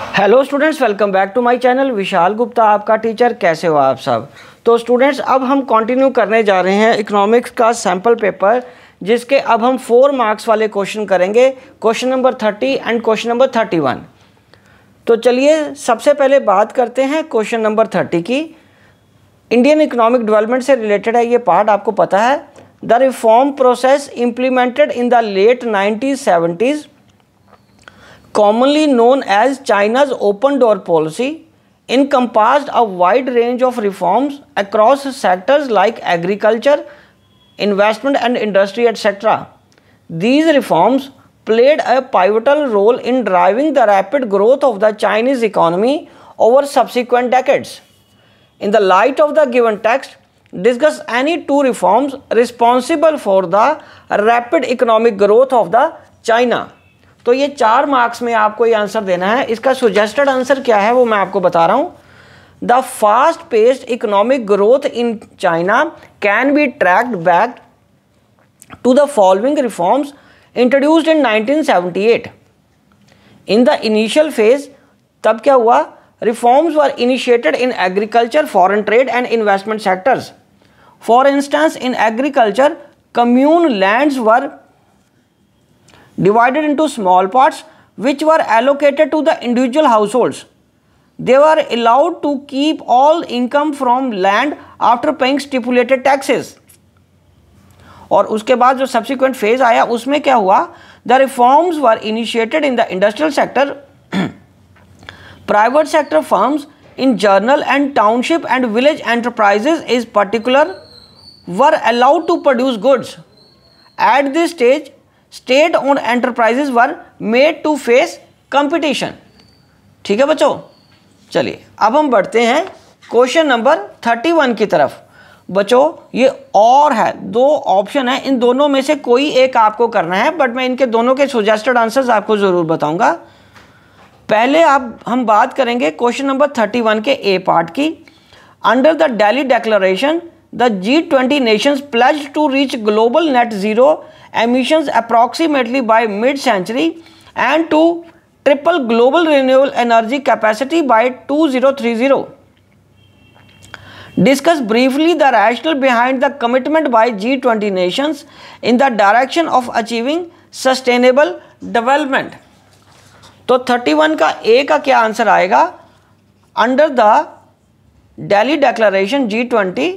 Hello students welcome back to my channel Vishal Gupta आपका teacher कैसे हो आप सब तो स्टूडेंट्स अब हम कंटिन्यू करने जा रहे हैं इकोनॉमिक्स का सैम्पल पेपर जिसके अब हम फोर मार्क्स वाले क्वेश्चन करेंगे question number thirty and question number thirty one तो चलिए सबसे पहले बात करते हैं क्वेश्चन नंबर थर्टी की इंडियन इकोनॉमिक डेवलपमेंट से रिलेटेड है ये पार्ट आपको पता है the reform process implemented in the late nineteen seventies commonly known as China's open door policy, encompassed a wide range of reforms across sectors like agriculture, investment and industry, etc. These reforms played a pivotal role in driving the rapid growth of the Chinese economy over subsequent decades. In the light of the given text, discuss any two reforms responsible for the rapid economic growth of the China. तो ये चार marks में आपको ये answer देना है इसका suggested answer क्या है वो मैं आपको बता रहा हूँ the fast paced economic growth in China can be tracked back to the following reforms introduced in 1978 in the initial phase तब क्या हुआ reforms were initiated in agriculture foreign trade and investment sectors for instance in agriculture commune lands were divided into small parts which were allocated to the individual households. They were allowed to keep all income from land after paying stipulated taxes. और उसके बाद जो subsequent phase आया उसमें क्या हुआ the reforms were initiated in the industrial sector private sector firms in general and township and village enterprises is particular were allowed to produce goods at this stage state owned enterprises were made to face competition ठीक है बच्चों चलिए अब हम बढ़ते हैं question number thirty one की तरफ बच्चों ये और है दो ऑप्शन है इन दोनों में से कोई एक आपको करना है बट मैं इनके दोनों के सुजेस्टेड आंसर्स आपको ज़रूर बताऊंगा पहले आप हम बात करेंगे क्वेश्चन नंबर थर्टी वन के ए पार्ट की under the Delhi declaration the G20 nations pledged to reach global net zero emissions approximately by mid century and to triple global renewable energy capacity by 2030. Discuss briefly the rationale behind the commitment by G20 nations in the direction of achieving sustainable development. तो 31 का ए का क्या answer आएगा under the Delhi declaration G twenty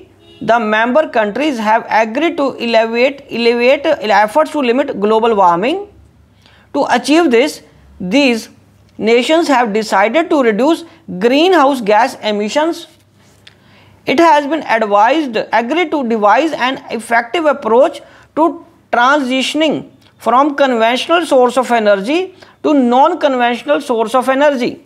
the member countries have agreed to elevate, elevate uh, efforts to limit global warming. To achieve this, these nations have decided to reduce greenhouse gas emissions. It has been advised, agreed to devise an effective approach to transitioning from conventional source of energy to non-conventional source of energy.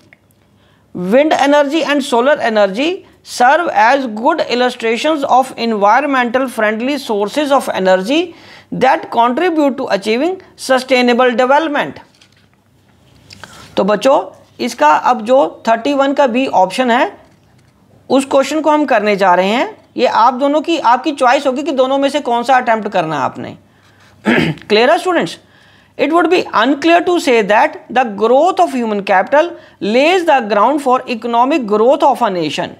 Wind energy and solar energy serve as good illustrations of environmental friendly sources of energy that contribute to achieving sustainable development तो बच्चों इसका अब जो 31 का B option है उस question को हम करने जा रहे हैं ये आप दोनों की आपकी चॉइस होगी कि दोनों में से कौन सा अटैम्प्ट करना है आपने क्लियर है students it would be unclear to say that the growth of human capital lays the ground for economic growth of a nation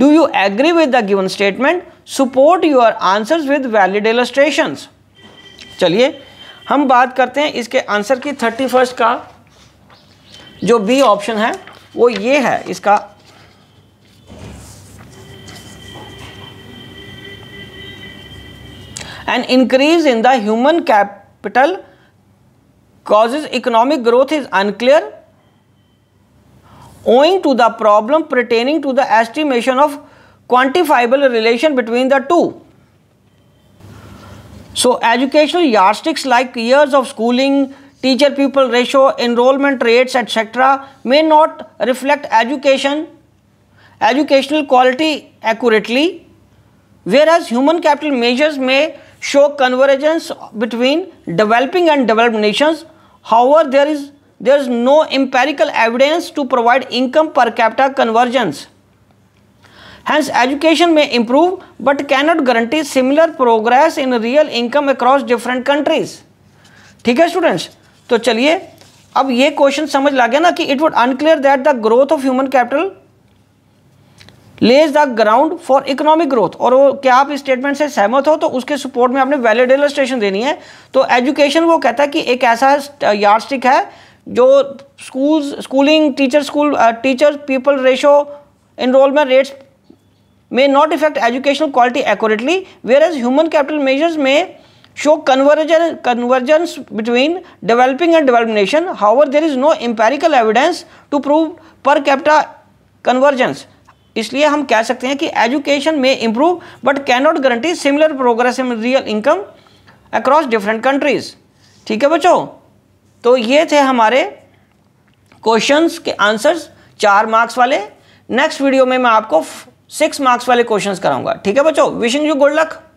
do you agree with the given statement support your answer with valid illustration चलिए हम बात करते हैं इसके answer की thirty first का जो B option है वो ये है इसका and increase in the human capital causes economic growth is unclear owing to the problem pertaining to the estimation of quantifiable relation between the two. So, educational yardsticks like years of schooling, teacher pupil ratio, enrollment rates, etc., may not reflect education, educational quality accurately, whereas human capital measures may show convergence between developing and developed nations. However, there is there is no empirical evidence to provide income per capita convergence. Hence, education may improve but cannot guarantee similar progress in real income across different countries. ठीक है students तो चलिए अब ये question समझ ला गया ना कि it would unclear that the growth of human capital lays the ground for economic growth और वो क्या आप इस स्टेटमेंट से सहमत हो तो उसके सपोर्ट में आपने वैलिड इलस्ट्रेशन देनी है तो एजुकेशन वो कहता है कि एक ऐसा यार्डस्टिक है जो school schooling teacher school teacher pupil ratio enrolment rates may not effect educational quality accurately whereas human capital measures may show conversion convergence between developing and develop nation however there is no empirical evidence to prove per capita convergence इसलिए हम कह सकते हैं कि education may improve but can not guarantee similar progress in real income across different countries ठीक है बच्चों तो ये थे हमारे क्वेश्चंस के आंसर्स चार मार्क्स वाले नेक्स्ट वीडियो में मैं आपको सिक्स मार्क्स वाले क्वेश्चंस कराऊंगा ठीक है बच्चों विशिंग यू गुड लक